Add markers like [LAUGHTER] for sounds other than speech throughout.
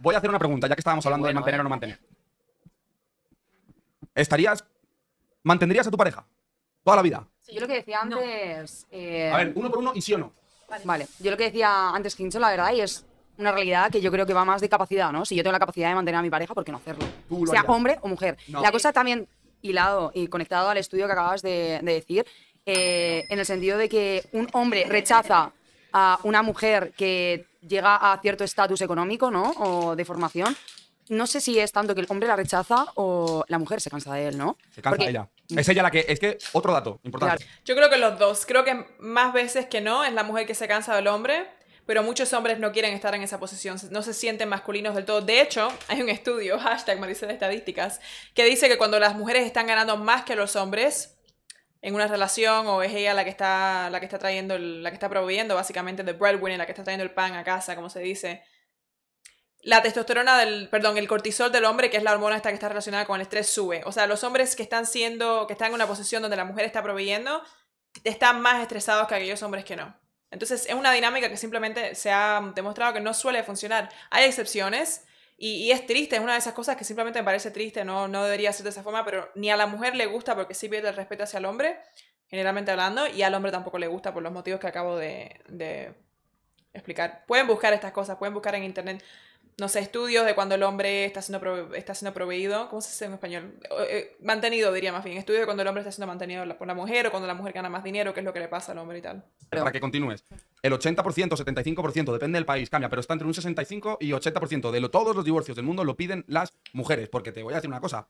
Voy a hacer una pregunta, ya que estábamos hablando de mantener o no mantener. ¿Estarías. ¿Mantendrías a tu pareja? Toda la vida. Sí, yo lo que decía antes. Eh, a ver, uno por uno y sí o no. Vale. yo lo que decía antes, quincho, la verdad, y es una realidad que yo creo que va más de capacidad, ¿no? Si yo tengo la capacidad de mantener a mi pareja, ¿por qué no hacerlo? sea hombre o mujer. La cosa también hilado y conectado al estudio que acabas de, decir, eh, en el sentido de que un hombre rechaza a una mujer que llega a cierto estatus económico, ¿no? O de formación. No sé si es tanto que el hombre la rechaza o la mujer se cansa de él, ¿no? Se cansa Porque... ella. Es ella la que. Es que otro dato importante. Yo creo que los dos. Creo que más veces que no es la mujer que se cansa del hombre, pero muchos hombres no quieren estar en esa posición, no se sienten masculinos del todo. De hecho, hay un estudio, [LAUGHS] hashtag de Estadísticas, que dice que cuando las mujeres están ganando más que los hombres, en una relación o es ella la que está la que está trayendo la que está proveyendo básicamente de breadwinner la que está trayendo el pan a casa como se dice la testosterona del perdón el cortisol del hombre que es la hormona esta que está relacionada con el estrés sube o sea los hombres que están siendo que están en una posición donde la mujer está proveyendo están más estresados que aquellos hombres que no entonces es una dinámica que simplemente se ha demostrado que no suele funcionar hay excepciones y, es triste, es una de esas cosas que simplemente me parece triste, no, no debería ser de esa forma, pero ni a la mujer le gusta porque sí pierde el respeto hacia el hombre, generalmente hablando, y al hombre tampoco le gusta por los motivos que acabo de, de explicar. Pueden buscar estas cosas, pueden buscar en internet no sé, estudios de cuando el hombre está siendo, está siendo proveído, ¿cómo se dice en español? Eh, mantenido, diría más bien, estudios de cuando el hombre está siendo mantenido por la mujer o cuando la mujer gana más dinero, qué es lo que le pasa al hombre y tal. Para que continúes, el 80%, 75%, depende del país, cambia, pero está entre un 65 y 80% de lo, todos los divorcios del mundo lo piden las mujeres, porque te voy a decir una cosa,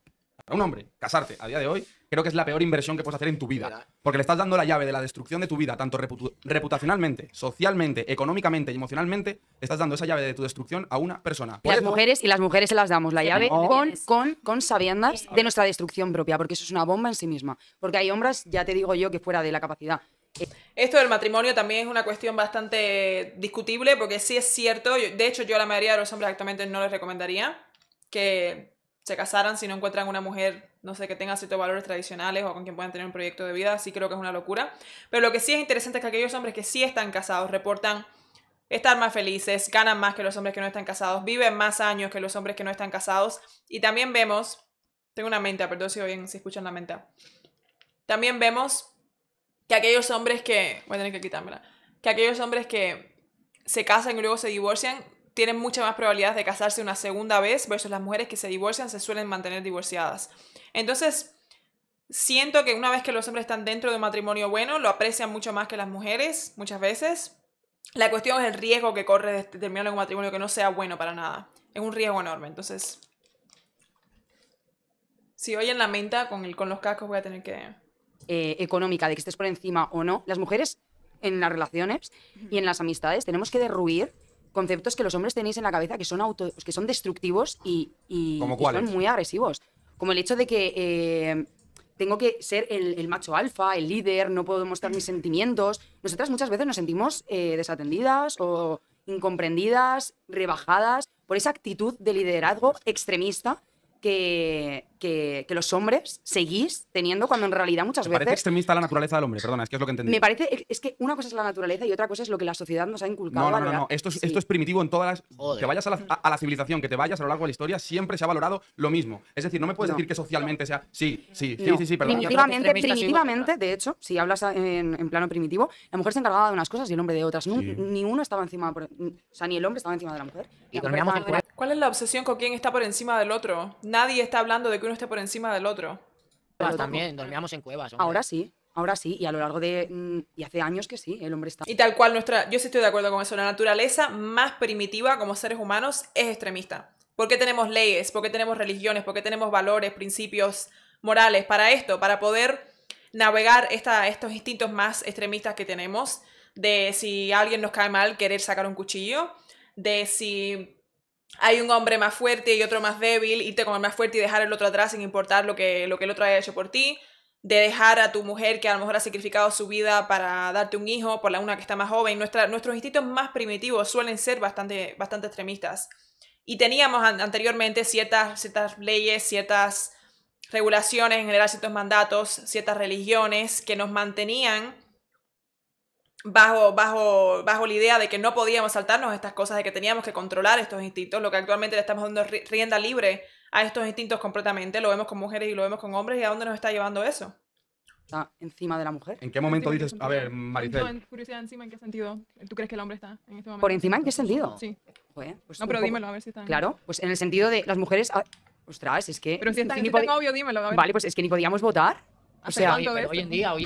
a un hombre, casarte a día de hoy, creo que es la peor inversión que puedes hacer en tu vida. Porque le estás dando la llave de la destrucción de tu vida, tanto reputacionalmente, socialmente, económicamente y emocionalmente, estás dando esa llave de tu destrucción a una persona. las mujeres, y las mujeres se las damos la llave con, con, con sabiendas de nuestra destrucción propia, porque eso es una bomba en sí misma. Porque hay hombres, ya te digo yo, que fuera de la capacidad esto del matrimonio también es una cuestión bastante discutible porque sí es cierto, de hecho yo a la mayoría de los hombres actualmente no les recomendaría que se casaran si no encuentran una mujer, no sé, que tenga ciertos valores tradicionales o con quien puedan tener un proyecto de vida, sí creo que es una locura. Pero lo que sí es interesante es que aquellos hombres que sí están casados reportan estar más felices, ganan más que los hombres que no están casados, viven más años que los hombres que no están casados. Y también vemos, tengo una menta, perdón si oyen, si escuchan la menta. También vemos que aquellos hombres que, voy a tener que quitármela, que aquellos hombres que se casan y luego se divorcian, tienen mucha más probabilidades de casarse una segunda vez versus las mujeres que se divorcian se suelen mantener divorciadas. Entonces, siento que una vez que los hombres están dentro de un matrimonio bueno, lo aprecian mucho más que las mujeres muchas veces. La cuestión es el riesgo que corre de terminar un matrimonio que no sea bueno para nada. Es un riesgo enorme, entonces... Si hoy en la menta con, el, con los cascos voy a tener que... Eh, económica, de que estés por encima o no, las mujeres en las relaciones y en las amistades tenemos que derruir conceptos que los hombres tenéis en la cabeza que son, auto, que son destructivos y, son muy agresivos. Como el hecho de que eh, tengo que ser el, macho alfa, el líder, no puedo mostrar mis sentimientos. Nosotras muchas veces nos sentimos eh, desatendidas o incomprendidas, rebajadas por esa actitud de liderazgo extremista que, que, los hombres seguís teniendo cuando en realidad muchas veces... Parece extremista la naturaleza del hombre, perdona, es que es lo que entendí. Me parece, es que una cosa es la naturaleza y otra cosa es lo que la sociedad nos ha inculcado. No, no, no, Esto, es, esto es primitivo en todas las... Que vayas a la, civilización, que te vayas a lo largo de la historia, siempre se ha valorado lo mismo. Es decir, no me puedes decir que socialmente sea... Sí, sí, sí, sí, sí, Primitivamente, primitivamente de hecho, si hablas en, plano primitivo, la mujer se encargaba de unas cosas y el hombre de otras. Ni uno estaba encima... o sea, ni el hombre estaba encima de la mujer. Y la mujer ¿Cuál es la obsesión con quién está por encima del otro? Nadie está hablando de que esté por encima del otro. Ah, también, dormíamos en cuevas. Ahora sí, ahora sí, y a lo largo de... Mm, y hace años que sí, el hombre está... Y tal cual nuestra... Yo sí estoy de acuerdo con eso, la naturaleza más primitiva como seres humanos es extremista. ¿Por qué tenemos leyes? ¿Por qué tenemos religiones? ¿Por qué tenemos valores, principios morales? Para esto, para poder navegar esta, estos instintos más extremistas que tenemos, de si alguien nos cae mal, querer sacar un cuchillo, de si hay un hombre más fuerte y otro más débil, irte con el más fuerte y dejar el otro atrás sin importar lo que, lo que el otro haya hecho por ti, de dejar a tu mujer que a lo mejor ha sacrificado su vida para darte un hijo, por la una que está más joven. nuestros instintos más primitivos suelen ser bastante, bastante extremistas. Y teníamos anteriormente ciertas, ciertas leyes, ciertas regulaciones, en general ciertos mandatos, ciertas religiones que nos mantenían bajo, bajo, bajo la idea de que no podíamos saltarnos estas cosas, de que teníamos que controlar estos instintos, lo que actualmente le estamos dando rienda libre a estos instintos completamente, lo vemos con mujeres y lo vemos con hombres, ¿y a dónde nos está llevando eso? Está encima de la mujer. ¿En qué momento dices, a ver, Maricel? encima, ¿en qué sentido? ¿Tú crees que el hombre está en este momento? ¿Por encima en qué sentido? Sí. pues no, pero dímelo, a ver si está. Claro, pues en el sentido de las mujeres... Ah, ostras, es que... Pero si está, este obvio, dímelo. A ver. Vale, pues es que ni podíamos votar. O sea, ah, hoy, en día, hoy,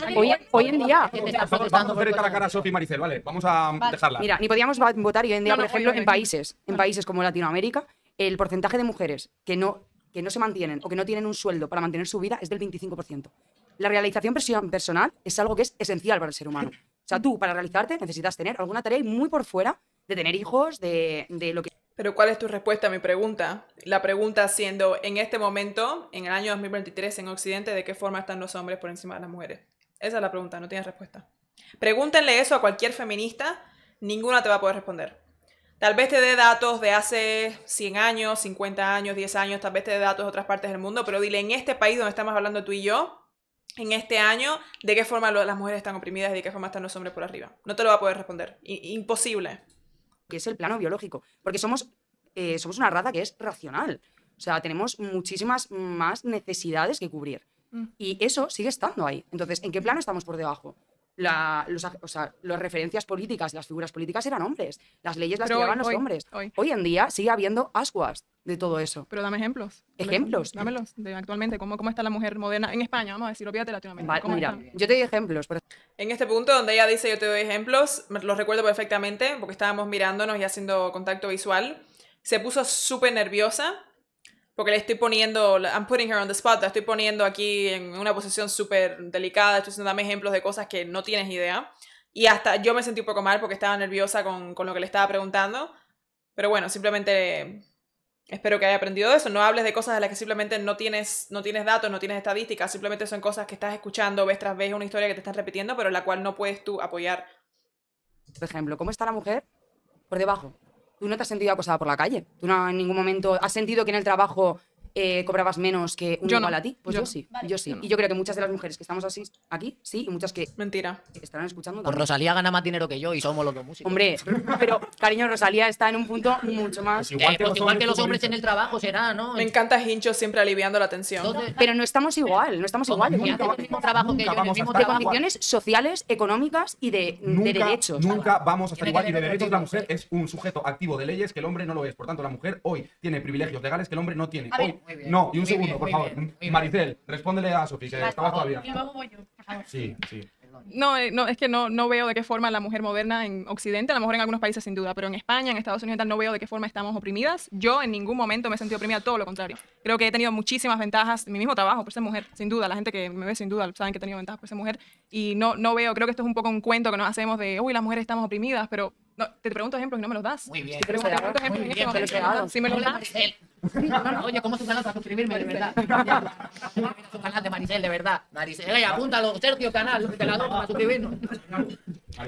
en día. vamos, a cara Maricel, ¿vale? Vamos a dejarla. Mira, ni podíamos votar hoy en día, por ejemplo, en países, en países como Latinoamérica, el porcentaje de mujeres que no, que no se mantienen o que no tienen un sueldo para mantener su vida es del 25%. La realización personal es algo que es esencial para el ser humano. O sea, tú, para realizarte, necesitas tener alguna tarea y muy por fuera de tener hijos, de, de lo que pero ¿cuál es tu respuesta a mi pregunta? La pregunta siendo, en este momento, en el año 2023, en Occidente, ¿de qué forma están los hombres por encima de las mujeres? Esa es la pregunta, no tienes respuesta. Pregúntenle eso a cualquier feminista, ninguna te va a poder responder. Tal vez te dé datos de hace 100 años, 50 años, 10 años, tal vez te dé datos de otras partes del mundo, pero dile, en este país donde estamos hablando tú y yo, en este año, de qué forma las mujeres están oprimidas y de qué forma están los hombres por arriba. No te lo va a poder responder. imposible que es el plano biológico, porque somos, eh, somos una raza que es racional. O sea, tenemos muchísimas más necesidades que cubrir. Mm. Y eso sigue estando ahí. Entonces, ¿en qué plano estamos por debajo? los, las referencias políticas, las figuras políticas eran hombres. Las leyes las llevaban los hombres. Hoy. en día sigue habiendo ascuas de todo eso. Pero dame ejemplos. Ejemplos. Dámelos de actualmente. ¿Cómo, ¿Cómo está la mujer moderna en España? Vamos a decir, olvídate la Vale, yo te doy ejemplos. En este punto donde ella dice yo te doy ejemplos, los recuerdo perfectamente porque estábamos mirándonos y haciendo contacto visual. Se puso súper nerviosa porque le estoy poniendo, I'm putting her on the spot, la estoy poniendo aquí en una posición súper delicada, estoy dame ejemplos de cosas que no tienes idea. Y hasta yo me sentí un poco mal porque estaba nerviosa con, con lo que le estaba preguntando. Pero bueno, simplemente espero que haya aprendido eso. No hables de cosas de las que simplemente no tienes, no tienes datos, no tienes estadísticas. Simplemente son cosas que estás escuchando vez tras vez, una historia que te estás repitiendo, pero la cual no puedes tú apoyar. Por ejemplo, ¿cómo está la mujer? Por debajo tú no te has sentido acosada por la calle. Tú no, en ningún momento has sentido que en el trabajo eh, cobrabas menos que un yo igual a ti. Pues yo, sí, yo sí. Y yo creo que muchas de las mujeres que estamos así aquí, sí, y muchas que Mentira. estarán escuchando. Pues Rosalía gana más dinero que yo y somos los dos músicos. Hombre, pero cariño, Rosalía está en un punto [LAUGHS] pues mucho más. Eh, pues igual, que, los hombres en el trabajo será, ¿no? Me encanta Hincho siempre aliviando la tensión. Pero no estamos igual, no estamos pues igual. Nunca, el mismo trabajo que de condiciones sociales, económicas y de, de derechos. Nunca vamos a estar igual. Y de derechos la mujer es un sujeto activo de leyes que el hombre no lo es. Por tanto, la mujer hoy tiene privilegios legales que el hombre no tiene. Hoy no, y un segundo, por favor. Maricel, respóndele a Sofía, que estaba todavía. Sí, sí. No, eh, no, es que no, no veo de qué forma la mujer moderna en Occidente, a lo mejor en algunos países sin duda, pero en España, en Estados Unidos tal, no veo de qué forma estamos oprimidas. Yo en ningún momento me he sentido oprimida, todo lo contrario. Creo que he tenido muchísimas ventajas, mi mismo trabajo por ser mujer, sin duda. La gente que me ve sin duda saben que he tenido ventajas por ser mujer. Y no, no veo, creo que esto es un poco un cuento que nos hacemos de, uy, las mujeres estamos oprimidas, pero no, te pregunto ejemplos y no me los das. Muy bien. te pregunto ejemplos y me los das oye, ¿cómo se van a suscribirme, de verdad? su [LAUGHS] canal de Maricel, de verdad. Maricel, eh, apúntalo, Sergio Canal, te la doy para suscribirnos.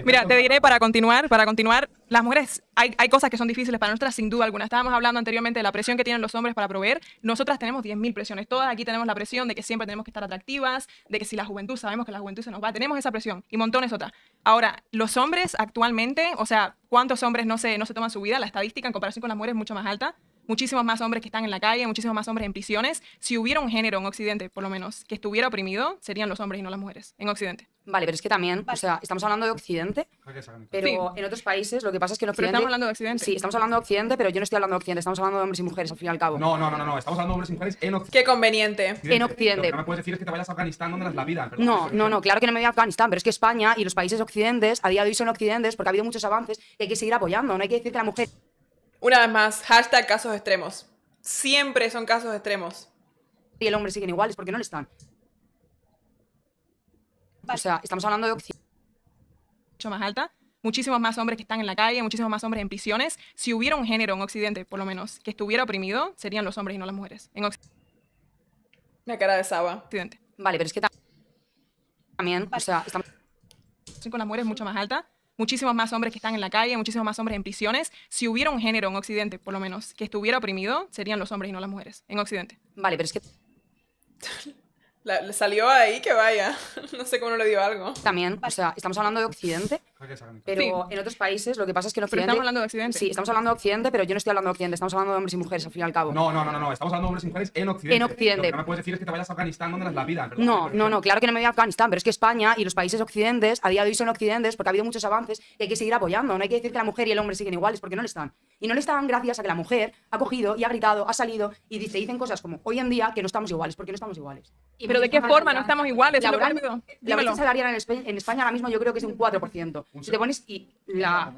Mira, te diré para continuar, para continuar, las mujeres, hay, hay cosas que son difíciles para nosotras, sin duda alguna. Estábamos hablando anteriormente de la presión que tienen los hombres para proveer. Nosotras tenemos 10.000 presiones todas. Aquí tenemos la presión de que siempre tenemos que estar atractivas, de que si la juventud, sabemos que la juventud se nos va. Tenemos esa presión y montones otras. Ahora, los hombres actualmente, o sea, ¿cuántos hombres no se, no se toman su vida? La estadística en comparación con las mujeres es mucho más alta muchísimos más hombres que están en la calle, muchísimos más hombres en prisiones. Si hubiera un género en Occidente, por lo menos, que estuviera oprimido, serían los hombres y no las mujeres, en Occidente. Vale, pero es que también, o sea, estamos hablando de Occidente, ah, pero en otros países lo que pasa es que no. estamos hablando de Occidente. Sí, estamos hablando de Occidente, pero yo no estoy hablando de Occidente, estamos hablando de hombres y mujeres, al fin y al cabo. No, no, no, no, estamos hablando de hombres y mujeres en Occidente. Qué conveniente. En Occidente. Lo que no me puedes decir es que te vayas a Afganistán donde las la vida. no, no, no, claro que no me voy a Afganistán, pero es que España y los países occidentes a día de hoy son occidentes porque ha habido muchos avances y hay que seguir apoyando, no hay que decir que la mujer una vez más, hashtag casos extremos. Siempre son casos extremos. Y el hombre siguen iguales porque no le están. O sea, estamos hablando de mucho más alta, muchísimos más hombres que están en la calle, muchísimos más hombres en prisiones. Si hubiera un género en Occidente, por lo menos, que estuviera oprimido, serían los hombres y no las mujeres. En Occidente. la cara de Saba. Occidente. Vale, pero es que también, o sea, estamos con las mujeres mucho más alta, muchísimos más hombres que están en la calle, muchísimos más hombres en prisiones. Si hubiera un género en Occidente, por lo menos, que estuviera oprimido, serían los hombres y no las mujeres, en Occidente. Vale, pero es que le salió ahí que vaya. [LAUGHS] No sé cómo no le dio algo. También, o sea, estamos hablando de Occidente, ah, pero en otros países lo que pasa es que en estamos hablando de Occidente. Sí, estamos hablando de Occidente, pero yo no estoy hablando de Occidente, estamos hablando de hombres y mujeres, al fin y al cabo. No, no, no, no, estamos hablando de hombres y mujeres en Occidente. En Occidente. Lo no me puedes decir es que te vayas a Afganistán donde es la vida. No, no, no, claro que no me voy a Afganistán, pero es que España y los países occidentes a día de hoy son occidentes porque ha habido muchos avances y hay que seguir apoyando. No hay que decir que la mujer y el hombre siguen iguales porque no lo están. Y no le están gracias a que la mujer ha cogido y ha gritado, ha salido y dice, dicen cosas como hoy en día que no estamos iguales, porque no estamos iguales. ¿Pero de qué forma? No estamos iguales. la brecha salarial en España, ahora mismo yo creo que es un 4%. Si te pones y la,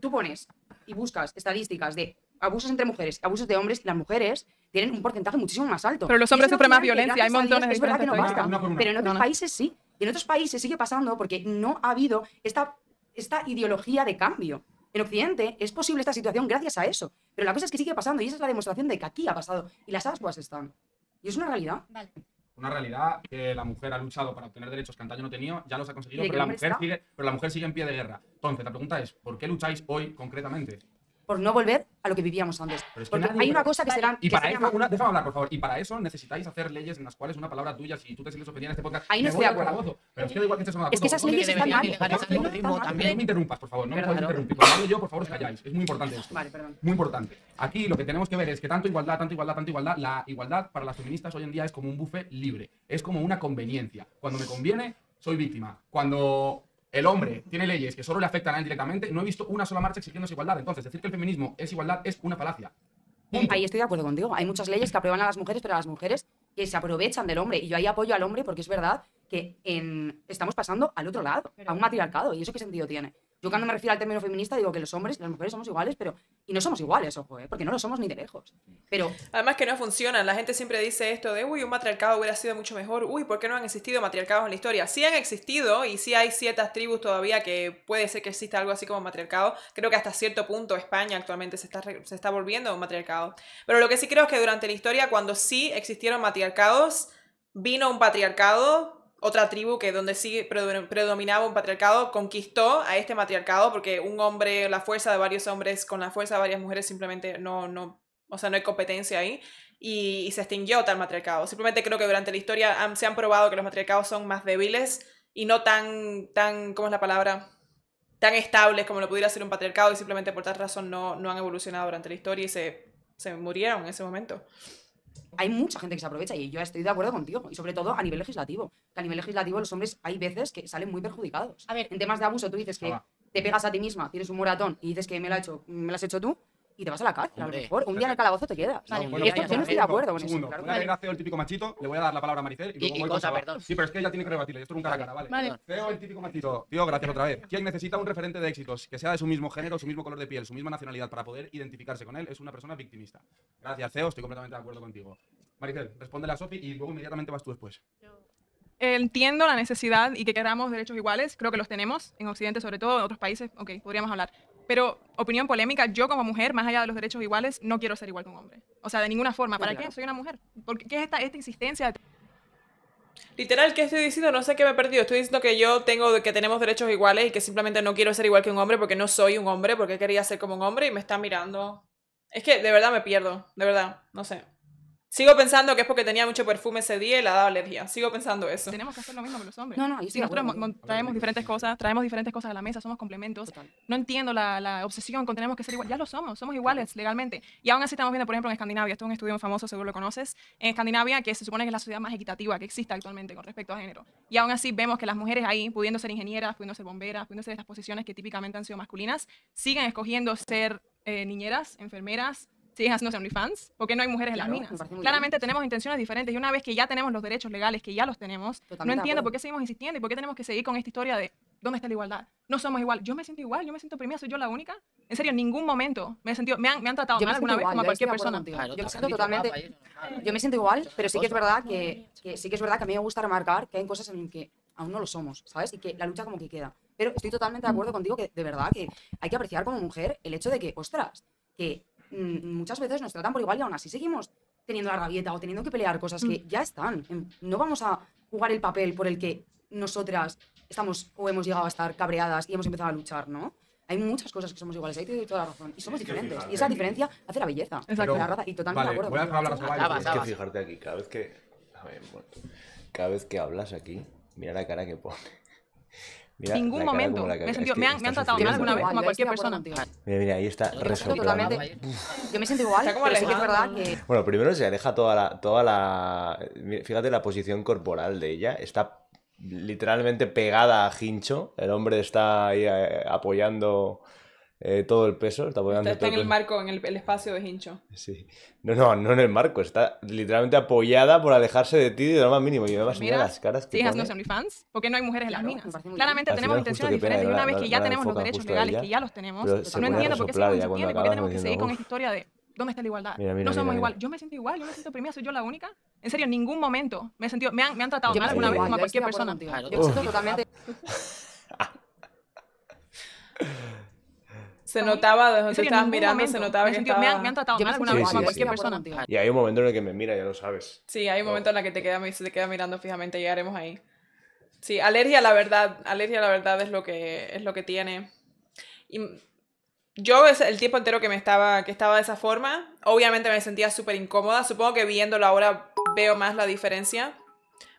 tú pones y buscas estadísticas de abusos entre mujeres, abusos de hombres, las mujeres tienen un porcentaje muchísimo más alto. Pero los hombres sufren más violencia, hay montones de Es verdad que no basta, pero en otros países sí. Y en otros países sigue pasando porque no ha habido esta, esta ideología de cambio. En Occidente es posible esta situación gracias a eso. Pero la cosa es que sigue pasando y esa es la demostración de que aquí ha pasado y las ascuas están. Y es una realidad. Vale. Una realidad que la mujer ha luchado para obtener derechos que antaño no tenía, ya los ha conseguido, pero la, mujer sigue, pero la mujer sigue en pie de guerra. Entonces, la pregunta es, ¿por qué lucháis hoy concretamente? por no volver a lo que vivíamos antes. hay una cosa que será. Y para eso, déjame hablar, por favor. Y para eso necesitáis hacer leyes en las cuales una palabra tuya, si tú te sientes ofendida en este podcast, ahí no estoy de acuerdo. Pero es que da igual que Es que esas leyes están mal. No me interrumpas, por favor. No me interrumpas. yo, por favor, os calláis. Es muy importante esto. Vale, perdón. Muy importante. Aquí lo que tenemos que ver es que tanto igualdad, tanto igualdad, tanto igualdad, la igualdad para las feministas hoy en día es como un buffet libre. Es como una conveniencia. Cuando me conviene, soy víctima. Cuando el hombre tiene leyes que solo le afectan a él directamente, no he visto una sola marcha exigiendo igualdad. Entonces, decir que el feminismo es igualdad es una falacia. Eh, ahí estoy de acuerdo contigo. Hay muchas leyes que aprueban a las mujeres, pero a las mujeres que se aprovechan del hombre. Y yo ahí apoyo al hombre porque es verdad que estamos pasando al otro lado, a un matriarcado. ¿Y eso qué sentido tiene? Yo cuando me refiero al término feminista digo que los hombres y las mujeres somos iguales, pero... Y no somos iguales, ojo, ¿eh? porque no lo somos ni de lejos. Pero... Además que no funcionan. La gente siempre dice esto de, uy, un matriarcado hubiera sido mucho mejor. Uy, ¿por qué no han existido matriarcados en la historia? Sí han existido y sí hay ciertas tribus todavía que puede ser que exista algo así como matriarcado. Creo que hasta cierto punto España actualmente se está, se está volviendo un matriarcado. Pero lo que sí creo es que durante la historia, cuando sí existieron matriarcados, vino un patriarcado otra tribu que donde sí predominaba un patriarcado, conquistó a este matriarcado porque un hombre, la fuerza de varios hombres con la fuerza de varias mujeres simplemente no, no o sea, no hay competencia ahí. Y, se extinguió tal matriarcado. Simplemente creo que durante la historia se han probado que los matriarcados son más débiles y no tan, tan ¿cómo es la palabra? Tan estables como lo pudiera ser un patriarcado y simplemente por tal razón no, no han evolucionado durante la historia y se, se murieron en ese momento hay mucha gente que se aprovecha y yo estoy de acuerdo contigo, y sobre todo a nivel legislativo. a nivel legislativo los hombres hay veces que salen muy perjudicados. A ver, en temas de abuso tú dices que te pegas a ti misma, tienes un moratón y dices que me me lo has hecho tú, y te vas a la cárcel. a lo mejor un día en el calabozo te quedas. no, esto, yo no estoy de acuerdo con segundo, eso. Claro. Una vez el típico machito, le voy a dar la palabra a Maricel y luego y, cosa, perdón. Sí, pero es que ella tiene que rebatirle. Esto es un cara a cara, ¿vale? vale. el típico machito. Tío, gracias otra vez. ¿Quién necesita un referente de éxitos que sea de su mismo género, su mismo color de piel, su misma nacionalidad para poder identificarse con él es una persona victimista. Gracias, Ceo. estoy completamente de acuerdo contigo. Maricel, responde a Sofi y luego inmediatamente vas tú después. entiendo la necesidad y que queramos derechos iguales, creo que los tenemos, en Occidente sobre todo, en otros países, ok, podríamos hablar. Pero, opinión polémica, yo como mujer, más allá de los derechos iguales, no quiero ser igual que un hombre. O sea, de ninguna forma. ¿Para qué? Soy una mujer. ¿Por qué, es esta, esta insistencia? Literal, ¿qué estoy diciendo? No sé qué me he perdido. Estoy diciendo que yo tengo, que tenemos derechos iguales y que simplemente no quiero ser igual que un hombre porque no soy un hombre, porque quería ser como un hombre y me está mirando. Es que de verdad me pierdo, de verdad, no sé. Sigo pensando que es porque tenía mucho perfume ese día y le ha dado alergia. Sigo pensando eso. Tenemos que hacer lo mismo con los hombres. No, no, Nosotros traemos diferentes cosas, traemos diferentes cosas a la mesa, somos complementos. No entiendo la, la, obsesión con tenemos que ser iguales. Ya lo somos, somos iguales legalmente. Y aún así estamos viendo, por ejemplo, en Escandinavia, esto es un estudio muy famoso, seguro lo conoces, en Escandinavia, que se supone que es la ciudad más equitativa que existe actualmente con respecto a género. Y aún así vemos que las mujeres ahí, pudiendo ser ingenieras, pudiendo ser bomberas, pudiendo ser estas posiciones que típicamente han sido masculinas, siguen escogiendo ser eh, niñeras, enfermeras, siguen haciéndose OnlyFans, porque no hay mujeres en las minas. Claramente tenemos intenciones diferentes y una vez que ya tenemos los derechos legales, que ya los tenemos, no entiendo por qué seguimos insistiendo y por qué tenemos que seguir con esta historia de ¿dónde está la igualdad? No somos igual. Yo me siento igual, yo me siento oprimida, soy yo la única. En serio, en ningún momento me he sentido, me han, me han tratado yo mal alguna vez como cualquier persona. yo me siento totalmente, yo me siento igual, pero sí que es verdad que, que, sí que es verdad que a mí me gusta remarcar que hay cosas en que aún no lo somos, ¿sabes? Y que la lucha como que queda. Pero estoy totalmente de acuerdo contigo que de verdad que hay que apreciar como mujer el hecho de que, ostras, que Mm, muchas veces nos tratan por igual y aún así seguimos teniendo la rabieta o teniendo que pelear cosas que mm. ya están. No vamos a jugar el papel por el que nosotras estamos o hemos llegado a estar cabreadas y hemos empezado a luchar, ¿no? Hay muchas cosas que somos iguales, ahí te toda la razón. Y somos diferentes. Y esa diferencia hace la belleza. La Y totalmente de acuerdo. Voy a hablar con la que pues fijarte aquí, cada vez que. cada vez que hablas aquí, mira la cara que pone. Ningún momento. Me, han, tratado mal alguna vez, como a cualquier persona. Mira, mira, ahí está resolviendo. Yo me siento igual, como Bueno, primero se aleja toda la, toda la... Eh, fíjate la posición corporal de ella. Está literalmente pegada a Hincho. El hombre está ahí eh, apoyando... Eh, todo el peso. Está, apoyando todo está en el, marco, en el, espacio de hincho. Sí. No, no, no en el marco. Está literalmente apoyada por alejarse de ti de lo más mínimo. Y va mira, las caras que. ¿Por qué no hay mujeres en las minas? Claramente tenemos intenciones diferentes. y una vez que ya tenemos los derechos legales, que ya los tenemos, no entiendo por qué seguimos por qué tenemos que seguir con esta historia de. ¿Dónde está la igualdad? no somos igual. Yo me siento igual, yo me siento oprimida, soy yo la única. En serio, en ningún momento me he sentido, me han, me han tratado mal alguna vez como a cualquier persona. Yo me siento totalmente. [LAUGHS] Se notaba, desde donde estabas mirando, se notaba que estaba... Me han, me han tratado mal alguna vez cualquier persona. Y hay un momento en el que me mira, ya lo sabes. Sí, hay un momento en el que te queda, se te queda mirando fijamente, llegaremos ahí. Sí, alergia a la verdad, alergia la verdad es lo que, es lo que tiene. Y yo el tiempo entero que me estaba, que estaba de esa forma, obviamente me sentía súper incómoda. Supongo que viéndolo ahora veo más la diferencia.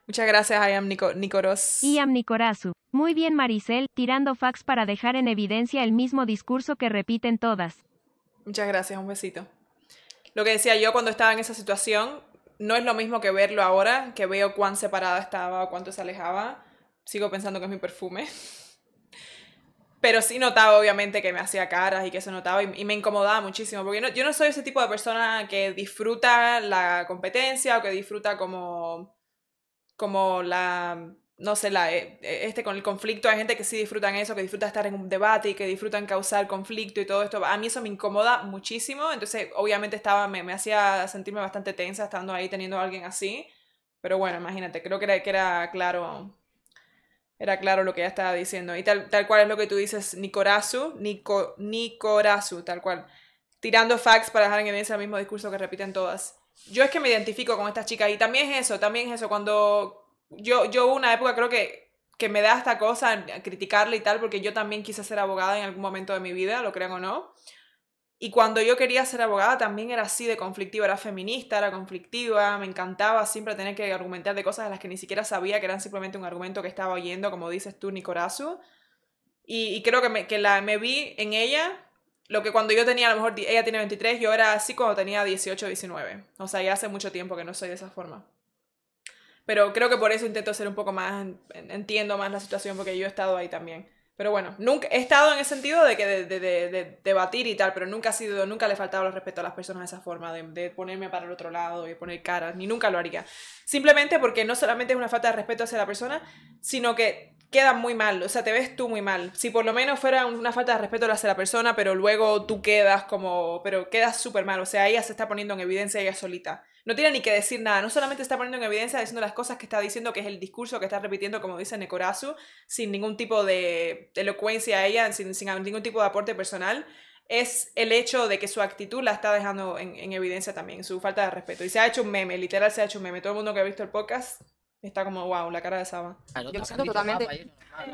Muchas gracias, Iam Nico Nicoros. am Nicorazu. Muy bien, Maricel, tirando fax para dejar en evidencia el mismo discurso que repiten todas. Muchas gracias, un besito. Lo que decía yo cuando estaba en esa situación, no es lo mismo que verlo ahora, que veo cuán separada estaba o cuánto se alejaba. Sigo pensando que es mi perfume. [LAUGHS] Pero sí notaba, obviamente, que me hacía caras y que se notaba y, me incomodaba muchísimo. Porque yo no soy ese tipo de persona que disfruta la competencia o que disfruta como como la, no sé, la, eh, eh, este con el conflicto, hay gente que sí disfrutan eso, que disfruta estar en un debate y que disfrutan causar conflicto y todo esto. A mí eso me incomoda muchísimo, entonces obviamente estaba, me, hacía sentirme bastante tensa estando ahí teniendo a alguien así, pero bueno, imagínate, creo que era, que era claro. Era claro lo que ella estaba diciendo. Y tal, tal cual es lo que tú dices, Nicorazu, Nico, Nikorazu, tal cual. Tirando facts para dejar en ese el mismo discurso que repiten todas yo es que me identifico con esta chica, Y también es eso, también es eso. Cuando yo, yo una época creo que, que me da esta cosa criticarle y tal, porque yo también quise ser abogada en algún momento de mi vida, lo crean o no. Y cuando yo quería ser abogada también era así de conflictiva, era feminista, era conflictiva, me encantaba siempre tener que argumentar de cosas de las que ni siquiera sabía que eran simplemente un argumento que estaba oyendo, como dices tú, Nicorazu. Y, y creo que, me, que la, me vi en ella lo que cuando yo tenía, a lo mejor ella tiene 23, yo era así cuando tenía 18, 19. O sea, ya hace mucho tiempo que no soy de esa forma. Pero creo que por eso intento ser un poco más, entiendo más la situación porque yo he estado ahí también. Pero bueno, nunca he estado en el sentido de que debatir y tal, pero nunca ha sido, nunca le faltaba el respeto a las personas de esa forma, de, ponerme para el otro lado y poner caras, ni nunca lo haría. Simplemente porque no solamente es una falta de respeto hacia la persona, sino que queda muy mal, o sea, te ves tú muy mal. Si por lo menos fuera una falta de respeto hacia la persona, pero luego tú quedas como, pero quedas súper mal, o sea, ella se está poniendo en evidencia ella solita. No tiene ni que decir nada, no solamente está poniendo en evidencia diciendo las cosas que está diciendo, que es el discurso que está repitiendo, como dice Necorazu, sin ningún tipo de elocuencia a ella, sin, ningún tipo de aporte personal, es el hecho de que su actitud la está dejando en, en, evidencia también, su falta de respeto. Y se ha hecho un meme, literal se ha hecho un meme. Todo el mundo que ha visto el podcast Está como, wow, la cara de Saba. yo me siento totalmente.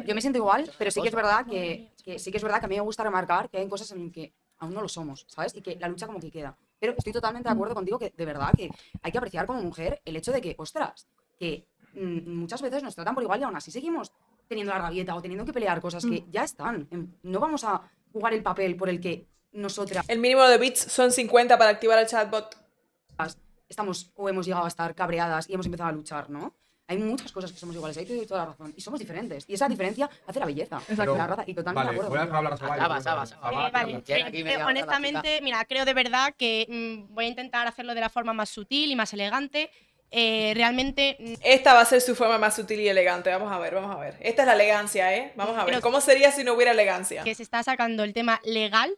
yo me siento igual, pero sí que es verdad que, sí que es verdad que a mí me gusta remarcar que hay cosas en que aún no lo somos, ¿sabes? Y que la lucha como que queda. Pero estoy totalmente de acuerdo contigo que de verdad que hay que apreciar como mujer el hecho de que, ostras, que mm, muchas veces nos tratan por igual y aún así seguimos teniendo la rabieta o teniendo que pelear cosas que mm. ya están. No vamos a jugar el papel por el que nosotras. El mínimo de bits son 50 para activar el chatbot. Estamos o hemos llegado a estar cabreadas y hemos empezado a luchar, ¿no? Hay muchas cosas que somos iguales, ahí te doy toda la razón. Y somos diferentes. Y esa diferencia hace la belleza. Exacto. La Y totalmente vale, de Voy a hablar a Sabay. Acaba, vas, vale. Eh, honestamente, mira, creo de verdad que mm, voy a intentar hacerlo de la forma más sutil y más elegante. Eh, realmente. Mm, Esta va a ser su forma más sutil y elegante. Vamos a ver, vamos a ver. Esta es la elegancia, ¿eh? Vamos a ver. ¿Cómo sería si no hubiera elegancia? Que se está sacando el tema legal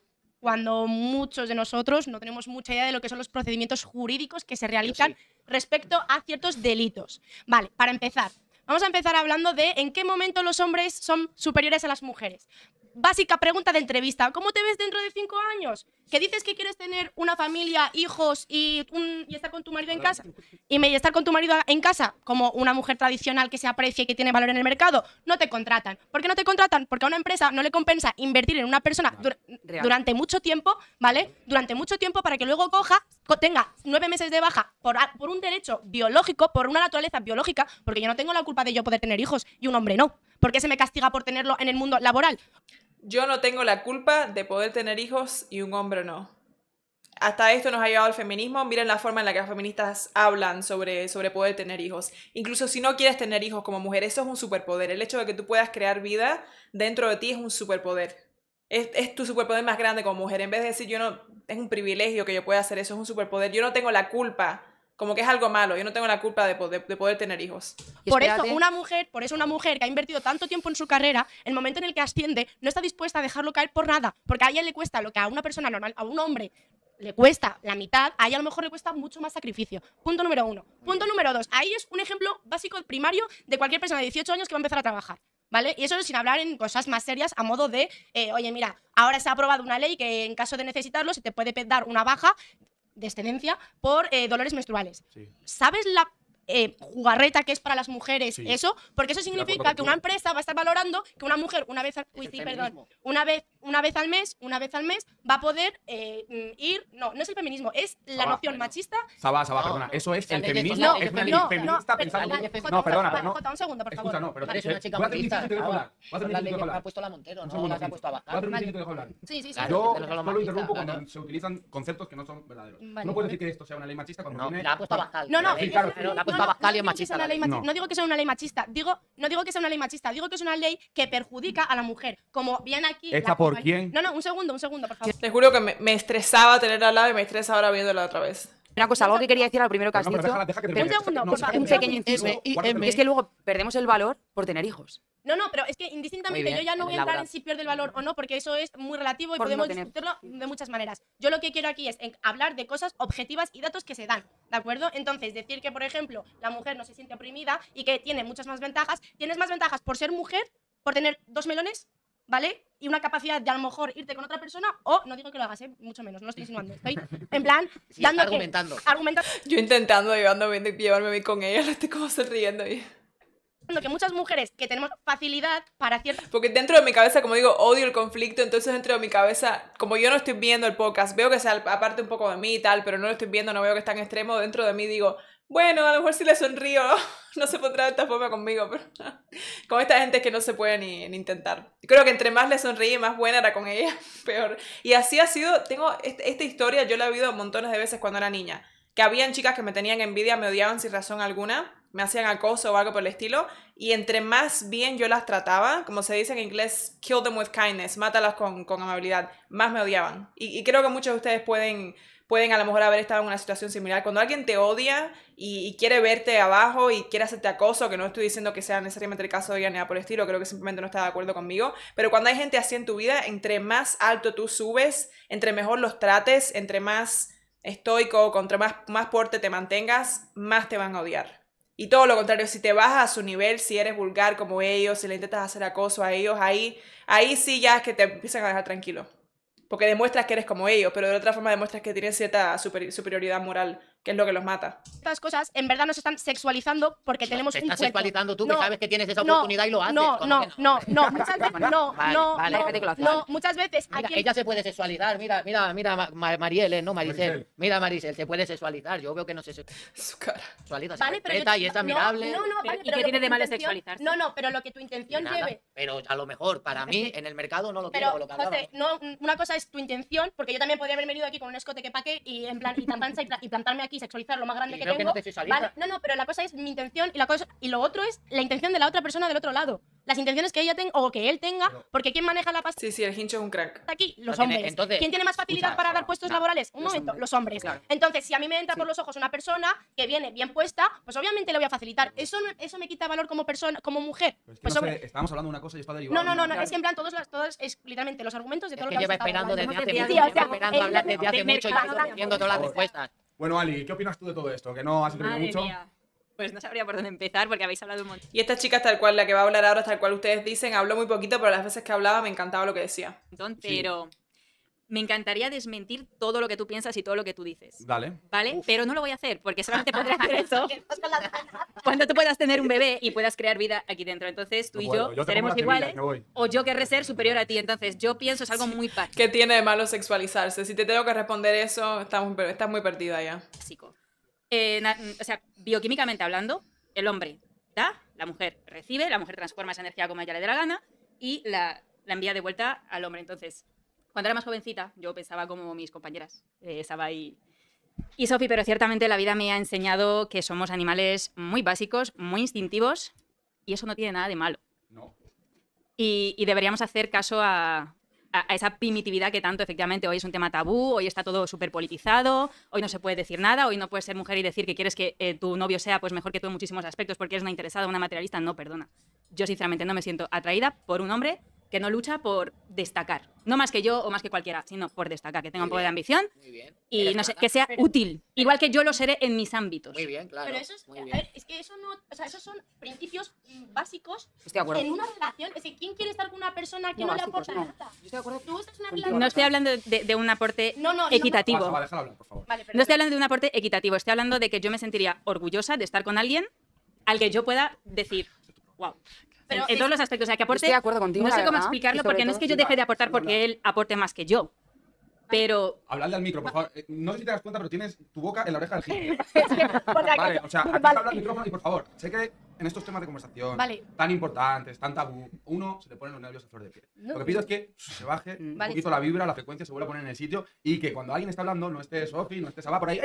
cuando muchos de nosotros no tenemos mucha idea de lo que son los procedimientos jurídicos que se realizan respecto a ciertos delitos. Vale, para empezar, vamos a empezar hablando de en qué momento los hombres son superiores a las mujeres básica pregunta de entrevista. ¿Cómo te ves dentro de cinco años? Que dices que quieres tener una familia, hijos y, y estar con tu marido en casa. Y, estar con tu marido en casa como una mujer tradicional que se aprecia y que tiene valor en el mercado. No te contratan. ¿Por qué no te contratan? Porque a una empresa no le compensa invertir en una persona durante mucho tiempo, ¿vale? Durante mucho tiempo para que luego coja, tenga nueve meses de baja por, por un derecho biológico, por una naturaleza biológica, porque yo no tengo la culpa de yo poder tener hijos y un hombre no. ¿Por qué se me castiga por tenerlo en el mundo laboral? yo no tengo la culpa de poder tener hijos y un hombre no. Hasta esto nos ha llevado el feminismo. Miren la forma en la que las feministas hablan sobre, sobre poder tener hijos. Incluso si no quieres tener hijos como mujer, eso es un superpoder. El hecho de que tú puedas crear vida dentro de ti es un superpoder. Es, es, tu superpoder más grande como mujer. En vez de decir, yo no, es un privilegio que yo pueda hacer eso, es un superpoder. Yo no tengo la culpa como que es algo malo, yo no tengo la culpa de poder, tener hijos. Por eso, una mujer, por eso una mujer que ha invertido tanto tiempo en su carrera, el momento en el que asciende, no está dispuesta a dejarlo caer por nada, porque a ella le cuesta lo que a una persona normal, a un hombre le cuesta la mitad, a ella a lo mejor le cuesta mucho más sacrificio. Punto número uno. Punto número dos. Ahí es un ejemplo básico primario de cualquier persona de 18 años que va a empezar a trabajar. ¿Vale? Y eso sin hablar en cosas más serias, a modo de, eh, oye, mira, ahora se ha aprobado una ley que en caso de necesitarlo se te puede dar una baja descendencia por eh, dolores menstruales. ¿Sabes la eh, jugarreta que es para las mujeres, eso, porque eso significa que una empresa va a estar valorando que una mujer una vez al, perdón, una vez, una vez al mes, una vez al mes, va a poder eh, ir. No, no es el feminismo, es la noción machista. Saba, Saba, perdona. eso es el feminismo. es una no, feminista pensando. No, perdona, no. Jota, un segundo, por favor. Escucha, no, pero eres una chica machista. Son la que ha puesto la Montero, no a ha puesto Abascal. Sí, sí, sí. Yo solo interrumpo cuando se utilizan conceptos que no son verdaderos. No puedes decir que esto sea una ley machista cuando no. La ha puesto Abascal. No, no, claro no, machista. no. digo que sea una ley machista, digo, no digo que sea una ley machista, digo que es una ley que perjudica a la mujer. Como bien aquí. ¿Esta por quién? No, no, un segundo, un segundo, por favor. Te juro que me, me estresaba tenerla al lado y me estresa ahora viéndola otra vez. Una cosa, algo que quería decir al primero que has un segundo, un pequeño inciso. Es que luego perdemos el valor por tener hijos. No, no, pero es que indistintamente yo ya no voy a entrar en si pierde el valor o no, porque eso es muy relativo y podemos discutirlo de muchas maneras. Yo lo que quiero aquí es hablar de cosas objetivas y datos que se dan, ¿de acuerdo? Entonces, decir que, por ejemplo, la mujer no se siente oprimida y que tiene muchas más ventajas, tienes más ventajas por ser mujer, por tener dos melones, ¿vale? Y una capacidad de a lo mejor irte con otra persona, o no digo que lo hagas, ¿eh? mucho menos, no estoy insinuando, estoy en plan [LAUGHS] Argumentando. argumentando. Yo intentando llevándome, llevarme con ella, la estoy como sonriendo. Y que muchas mujeres que tenemos facilidad para hacer Porque dentro de mi cabeza, como digo, odio el conflicto, entonces dentro de mi cabeza, como yo no estoy viendo el podcast, veo que sea aparte un poco de mí y tal, pero no lo estoy viendo, no veo que está en extremo, dentro de mí digo, bueno, a lo mejor si le sonrío, [LAUGHS] no se pondrá de esta forma conmigo, [LAUGHS] pero con esta gente es que no se puede ni, intentar. Creo que entre más le sonríe, más buena era con ella, [LAUGHS] peor. Y así ha sido, tengo este, esta historia, yo la he vivido montones de veces cuando era niña, que habían chicas que me tenían envidia, me odiaban sin razón alguna me hacían acoso o algo por el estilo, y entre más bien yo las trataba, como se dice en inglés, kill them with kindness, mátalas con, amabilidad, más me odiaban. Y, creo que muchos de ustedes pueden, pueden a lo mejor haber estado en una situación similar. Cuando alguien te odia y, quiere verte abajo y quiere hacerte acoso, que no estoy diciendo que sea necesariamente el caso de ella ni nada por el estilo, creo que simplemente no está de acuerdo conmigo, pero cuando hay gente así en tu vida, entre más alto tú subes, entre mejor los trates, entre más estoico, contra más, más porte te mantengas, más te van a odiar. Y todo lo contrario, si te bajas a su nivel, si eres vulgar como ellos, si le intentas hacer acoso a ellos, ahí, ahí sí ya es que te empiezan a dejar tranquilo. Porque demuestras que eres como ellos, pero de otra forma demuestras que tienes cierta superioridad moral que es lo que los mata. Estas cosas en verdad nos están sexualizando porque tenemos te estás sexualizando tú que sabes que tienes esa oportunidad y lo haces. No, no, no, no, muchas veces no, [LAUGHS] no, no, muchas veces ella se puede sexualizar, mira, mira, mira Mariel, no Marisel Mira Marisel se puede sexualizar, yo veo que no se su cara. sexualiza, vale, pero y es admirable. No, no, ¿Y qué tiene de mal sexualizar? No, no, pero lo que tu intención lleve. Pero a lo mejor para mí en el mercado no lo quiero colocar. José, no, una cosa es tu intención, porque yo también podría haber venido aquí con un escote que paque y en plan y y plantarme aquí y sexualizar lo más grande y que creo tengo. Que no, te Vale, no, no, pero la cosa es mi intención y la cosa y lo otro es la intención de la otra persona del otro lado. Las intenciones que ella tenga o que él tenga, porque quién maneja la pasta. Sí, sí, el hincho es un crack. Aquí los hombres. Tiene, ¿Quién tiene más facilidad para dar puestos laborales? Un momento, los hombres. Entonces, si a mí me entra por los ojos una persona que viene bien puesta, pues obviamente le voy a facilitar. Eso eso me quita valor como persona, como mujer. Pero es que pues sé, estamos hablando de una cosa y está derivada. No, no, no, no, es que en plan todos las todos es literalmente los argumentos de todo es lo que, lleva esperando desde hace mucho, esperando desde hace mucho y viendo todas las respuestas. Bueno, Ali, ¿qué opinas tú de todo esto? Que no has entendido mucho. Pues no sabría por dónde empezar porque habéis hablado un montón. Y esta chica, tal cual, la que va a hablar ahora, tal cual ustedes dicen, habló muy poquito, pero las veces que hablaba me encantaba lo que decía. Entonces, me encantaría desmentir todo lo que tú piensas y todo lo que tú dices. Vale. ¿Vale? Pero no lo voy a hacer porque solamente podré hacer [LAUGHS] eso cuando tú puedas tener un bebé y puedas crear vida aquí dentro. Entonces tú y yo, seremos iguales o yo querré ser superior a ti. Entonces yo pienso es algo muy fácil. ¿Qué tiene de malo sexualizarse? Si te tengo que responder eso, estás muy, muy perdida ya. Psico. Eh, o sea, bioquímicamente hablando, el hombre da, la mujer recibe, la mujer transforma esa energía como ella le dé la gana y la envía de vuelta al hombre. Entonces, cuando era más jovencita, yo pensaba como mis compañeras, eh, estaba ahí. Y Sofi, pero ciertamente la vida me ha enseñado que somos animales muy básicos, muy instintivos, y eso no tiene nada de malo. No. Y, deberíamos hacer caso a, esa primitividad que tanto efectivamente hoy es un tema tabú, hoy está todo súper politizado, hoy no se puede decir nada, hoy no puedes ser mujer y decir que quieres que eh, tu novio sea pues mejor que tú en muchísimos aspectos porque eres una interesada, una materialista, no, perdona. Yo sinceramente no me siento atraída por un hombre que no lucha por destacar. No más que yo o más que cualquiera, sino por destacar, que tenga un poco de ambición y no que sea útil. Igual que yo lo seré en mis ámbitos. Muy bien, claro. Pero eso es, que esos son principios básicos en una relación. Es ¿quién quiere estar con una persona que no, le aporta nada? estoy no estoy hablando de, un aporte equitativo. no estoy hablando de un aporte equitativo, estoy hablando de que yo me sentiría orgullosa de estar con alguien al que yo pueda decir, wow. Pero en, todos los aspectos. O sea, que aporte. No sé cómo explicarlo porque no es que yo deje de aportar porque él aporte más que yo. Pero. Hablarle al micro, por favor. Eh, no sé si te das cuenta, pero tienes tu boca en la oreja del gil. [LAUGHS] vale, o sea, habla al micrófono y por favor, sé que en estos temas de conversación tan importantes, tan tabú, uno se le pone los nervios a flor de piel. Lo que pido es que se baje un poquito la vibra, la frecuencia se vuelva a poner en el sitio y que cuando alguien está hablando no esté Sofi, no esté Saba por ahí.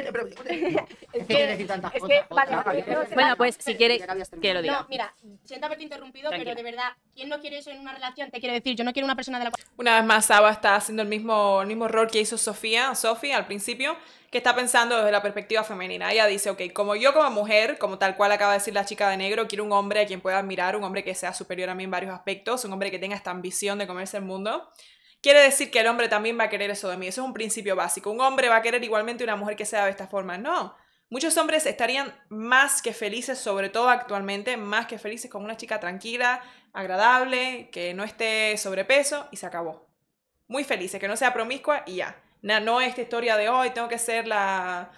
es que, decir tantas es que, vale, bueno, pues si quiere, que lo diga. No, mira, siento haberte interrumpido, pero de verdad, ¿quién no quiere eso en una relación? Te quiero decir, yo no quiero una persona de la Una vez más, Saba está haciendo el mismo, el error que hizo Sofía, Sofi al principio que está pensando desde la perspectiva femenina. Ella dice, ok, como yo como mujer, como tal cual acaba de decir la chica de negro, quiero un hombre a quien pueda admirar, un hombre que sea superior a mí en varios aspectos, un hombre que tenga esta ambición de comerse el mundo. Quiere decir que el hombre también va a querer eso de mí. Eso es un principio básico. Un hombre va a querer igualmente una mujer que sea de esta forma. No. Muchos hombres estarían más que felices, sobre todo actualmente, más que felices con una chica tranquila, agradable, que no esté sobrepeso y se acabó. Muy felices, que no sea promiscua y ya. No, es esta historia de hoy, tengo que ser la,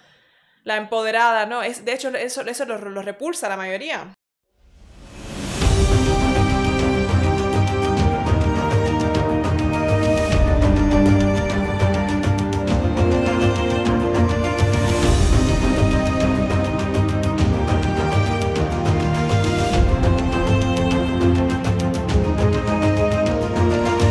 la empoderada, ¿no? Es, de hecho, eso, eso los, repulsa la mayoría.